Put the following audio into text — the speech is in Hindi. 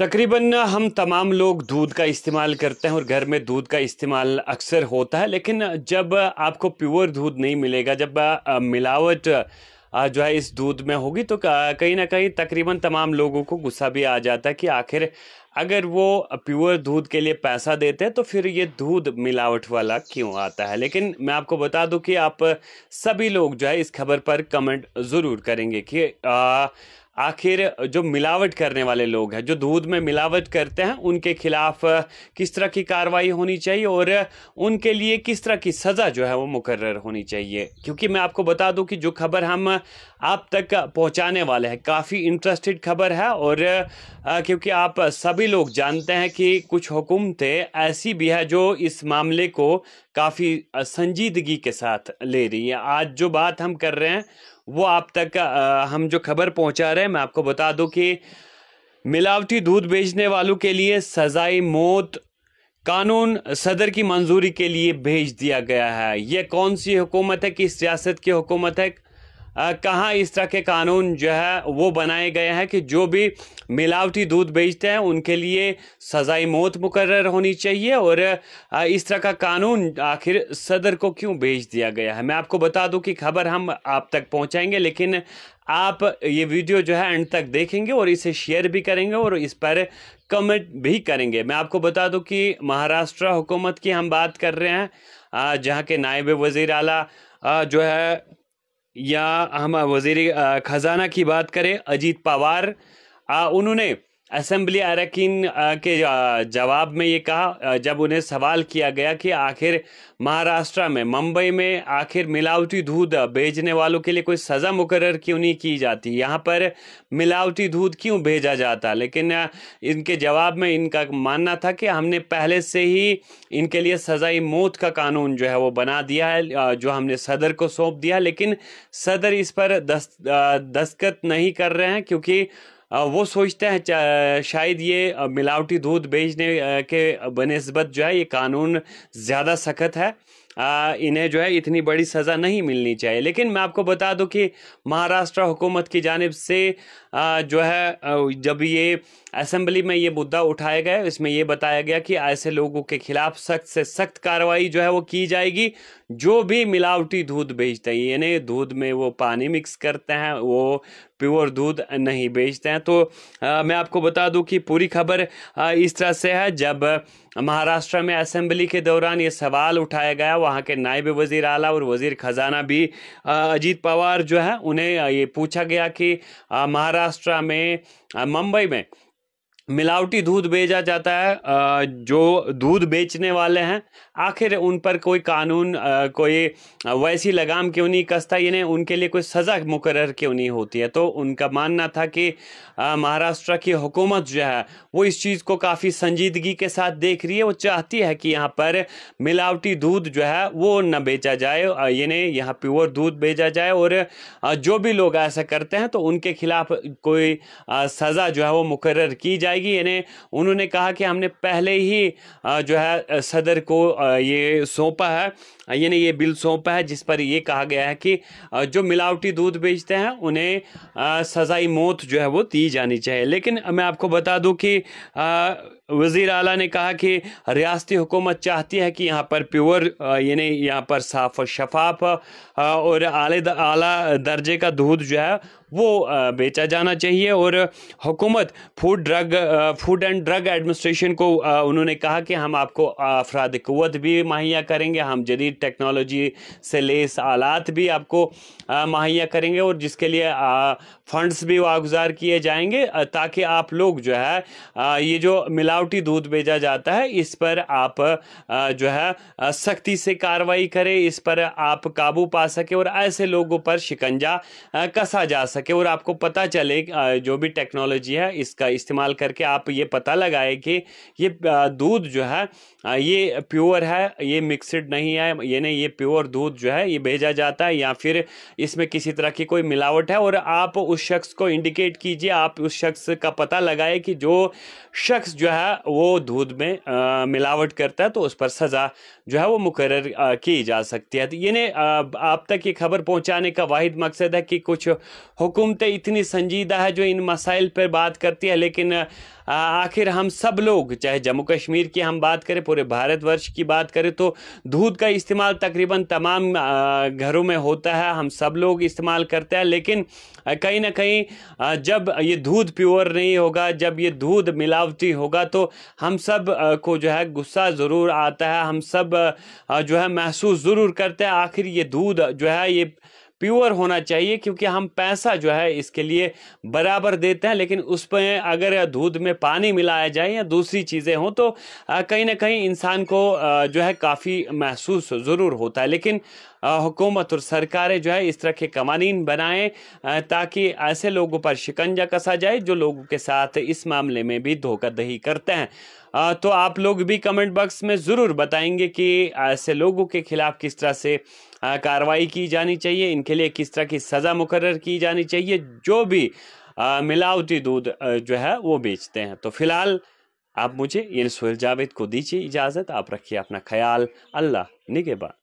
तकरीबन हम तमाम लोग दूध का इस्तेमाल करते हैं और घर में दूध का इस्तेमाल अक्सर होता है लेकिन जब आपको प्योर दूध नहीं मिलेगा जब मिलावट जो है इस दूध में होगी तो कहीं ना कहीं तकरीबन तमाम लोगों को गुस्सा भी आ जाता है कि आखिर अगर वो प्योर दूध के लिए पैसा देते हैं तो फिर ये दूध मिलावट वाला क्यों आता है लेकिन मैं आपको बता दूं कि आप सभी लोग जो है इस खबर पर कमेंट ज़रूर करेंगे कि आ, आखिर जो मिलावट करने वाले लोग हैं जो दूध में मिलावट करते हैं उनके खिलाफ किस तरह की कार्रवाई होनी चाहिए और उनके लिए किस तरह की सज़ा जो है वो मुकर्र होनी चाहिए क्योंकि मैं आपको बता दूं कि जो खबर हम आप तक पहुंचाने वाले हैं काफ़ी इंटरेस्टेड खबर है और क्योंकि आप सभी लोग जानते हैं कि कुछ हुकूमतें ऐसी भी है जो इस मामले को काफ़ी संजीदगी के साथ ले रही है आज जो बात हम कर रहे हैं वो आप तक हम जो खबर पहुंचा रहे हैं मैं आपको बता दूं कि मिलावटी दूध बेचने वालों के लिए सजाई मौत कानून सदर की मंजूरी के लिए भेज दिया गया है यह कौन सी हुकूमत है किस सियासत की हुकूमत है कहाँ इस तरह के कानून जो है वो बनाए गए हैं कि जो भी मिलावटी दूध बेचते हैं उनके लिए सजाई मौत मुकर होनी चाहिए और इस तरह का कानून आखिर सदर को क्यों भेज दिया गया है मैं आपको बता दूं कि खबर हम आप तक पहुंचाएंगे लेकिन आप ये वीडियो जो है एंड तक देखेंगे और इसे शेयर भी करेंगे और इस पर कमेंट भी करेंगे मैं आपको बता दूँ कि महाराष्ट्र हुकूमत की हम बात कर रहे हैं जहाँ के नायब वज़ी अला जो है या हम वजीर ख़जाना की बात करें अजीत पवार उन्होंने असम्बली अरकिन के जवाब में ये कहा जब उन्हें सवाल किया गया कि आखिर महाराष्ट्र में मुंबई में आखिर मिलावटी दूध भेजने वालों के लिए कोई सज़ा मुकर क्यों नहीं की जाती यहाँ पर मिलावटी दूध क्यों भेजा जाता लेकिन इनके जवाब में इनका मानना था कि हमने पहले से ही इनके लिए सज़ाई मौत का कानून जो है वो बना दिया है जो हमने सदर को सौंप दिया लेकिन सदर इस पर दस्त दस्तखत नहीं कर रहे हैं क्योंकि वो सोचते हैं शायद ये मिलावटी दूध बेचने के बनस्बत जो है ये कानून ज़्यादा सख्त है इन्हें जो है इतनी बड़ी सज़ा नहीं मिलनी चाहिए लेकिन मैं आपको बता दूं कि महाराष्ट्र हुकूमत की जानब से आ, जो है जब ये असम्बली में ये मुद्दा उठाया गया इसमें ये बताया गया कि ऐसे लोगों के खिलाफ सख्त से सख्त कार्रवाई जो है वो की जाएगी जो भी मिलावटी दूध बेचते हैं यानी दूध में वो पानी मिक्स करते हैं वो प्योर दूध नहीं बेचते हैं तो आ, मैं आपको बता दूं कि पूरी खबर इस तरह से है जब महाराष्ट्र में असम्बली के दौरान ये सवाल उठाया गया वहाँ वहाँ के नायब वज़ी अला और वज़ी ख़जाना भी अजीत पवार जो है उन्हें ये पूछा गया कि महाराष्ट्र में मुंबई में मिलावटी दूध बेचा जाता है जो दूध बेचने वाले हैं आखिर उन पर कोई कानून कोई वैसी लगाम क्यों नहीं कसता यानी उनके लिए कोई सज़ा मुकर क्यों नहीं होती है तो उनका मानना था कि महाराष्ट्र की हुकूमत जो है वो इस चीज़ को काफ़ी संजीदगी के साथ देख रही है वो चाहती है कि यहाँ पर मिलावटी दूध जो है वो न बेचा जाए यानी यहाँ प्योर दूध बेचा जाए और जो भी लोग ऐसा करते हैं तो उनके खिलाफ कोई सज़ा जो है वो मुकर की जाए जाएगी यानी उन्होंने कहा कि हमने पहले ही जो है सदर को ये सौंपा है यानी ये बिल सौंपा है जिस पर ये कहा गया है कि जो मिलावटी दूध बेचते हैं उन्हें सजाई मौत जो है वो दी जानी चाहिए लेकिन मैं आपको बता दूं कि वज़ी अला ने कहा कि रियासती हुकूमत चाहती है कि यहाँ पर प्योर यानी यहाँ पर साफ और शफाफ और आले आला दर्जे का दूध जो है वो बेचा जाना चाहिए और हुकूमत food drug food and drug administration को उन्होंने कहा कि हम आपको अफराद क़वत भी मुहैया करेंगे हम जदीद टेक्नोलॉजी से लेस आलात भी आपको मुहैया करेंगे और जिसके लिए फंड्स भी वागुजार किए जाएंगे ताकि आप लोग जो है ये जो मिलावटी दूध भेजा जाता है इस पर आप जो है सख्ती से कार्रवाई करें इस पर आप काबू पा सके और ऐसे लोगों पर शिकंजा कसा जा सके और आपको पता चले जो भी टेक्नोलॉजी है इसका इस्तेमाल करके आप ये पता लगाए कि ये दूध जो है ये प्योर है ये मिक्सड नहीं है यानी ये प्योर दूध जो है ये भेजा जाता है या फिर इसमें किसी तरह की कोई मिलावट है और आप उस शख्स को इंडिकेट कीजिए आप उस शख्स का पता लगाए कि जो शख्स जो है वो दूध में आ, मिलावट करता है तो उस पर सज़ा जो है वो मुकर की जा सकती है तो यानी आप तक ये खबर पहुँचाने का वाद मकसद है कि कुछ हुकूमतें इतनी संजीदा है जो इन मसाइल पर बात करती है लेकिन आखिर हम सब लोग चाहे जम्मू कश्मीर की हम बात करें पूरे भारतवर्ष की बात करें तो दूध का इस्तेमाल तकरीबन तमाम घरों में होता है हम सब लोग इस्तेमाल करते हैं लेकिन कहीं ना कहीं जब ये दूध प्योर नहीं होगा जब ये दूध मिलावटी होगा तो हम सब को जो है गुस्सा ज़रूर आता है हम सब जो है महसूस ज़रूर करते हैं आखिर ये दूध जो है ये प्योर होना चाहिए क्योंकि हम पैसा जो है इसके लिए बराबर देते हैं लेकिन उस पर अगर दूध में पानी मिलाया जाए या दूसरी चीज़ें हों तो कहीं ना कहीं इंसान को जो है काफ़ी महसूस ज़रूर होता है लेकिन हुकूमत और सरकारें जो है इस तरह के कवानीन बनाएं ताकि ऐसे लोगों पर शिकंजा कसा जाए जो लोगों के साथ इस मामले में भी दही करते हैं तो आप लोग भी कमेंट बॉक्स में ज़रूर बताएंगे कि ऐसे लोगों के खिलाफ किस तरह से कार्रवाई की जानी चाहिए इनके लिए किस तरह की सज़ा मुकर की जानी चाहिए जो भी मिलावटी दूध जो है वो बेचते हैं तो फिलहाल आप मुझे ये सुल जावेद को दीजिए इजाज़त आप रखिए अपना ख्याल अल्लाह निगेबा